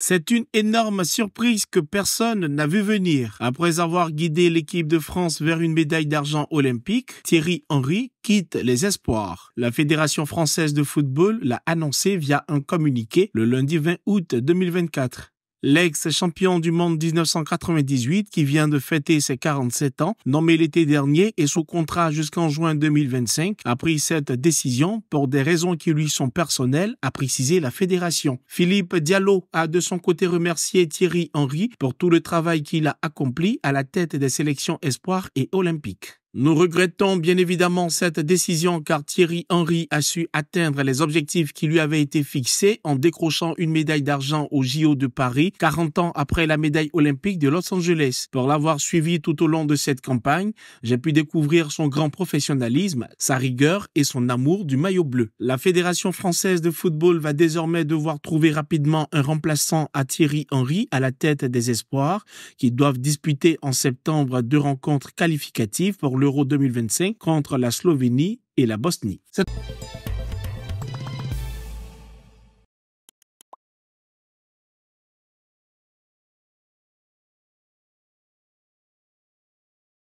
C'est une énorme surprise que personne n'a vu venir. Après avoir guidé l'équipe de France vers une médaille d'argent olympique, Thierry Henry quitte les espoirs. La Fédération française de football l'a annoncé via un communiqué le lundi 20 août 2024. L'ex-champion du monde 1998, qui vient de fêter ses 47 ans, nommé l'été dernier et sous contrat jusqu'en juin 2025, a pris cette décision pour des raisons qui lui sont personnelles, a précisé la fédération. Philippe Diallo a de son côté remercié Thierry Henry pour tout le travail qu'il a accompli à la tête des sélections espoirs et olympiques. Nous regrettons bien évidemment cette décision car Thierry Henry a su atteindre les objectifs qui lui avaient été fixés en décrochant une médaille d'argent aux JO de Paris 40 ans après la médaille olympique de Los Angeles. Pour l'avoir suivi tout au long de cette campagne, j'ai pu découvrir son grand professionnalisme, sa rigueur et son amour du maillot bleu. La Fédération française de football va désormais devoir trouver rapidement un remplaçant à Thierry Henry à la tête des espoirs qui doivent disputer en septembre deux rencontres qualificatives pour le 2025 contre la Slovénie et la Bosnie.